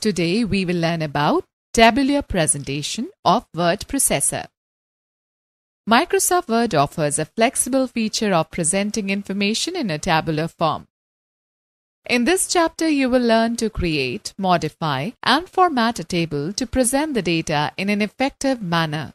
Today we will learn about tabular presentation of word processor. Microsoft Word offers a flexible feature of presenting information in a tabular form. In this chapter, you will learn to create, modify, and format a table to present the data in an effective manner.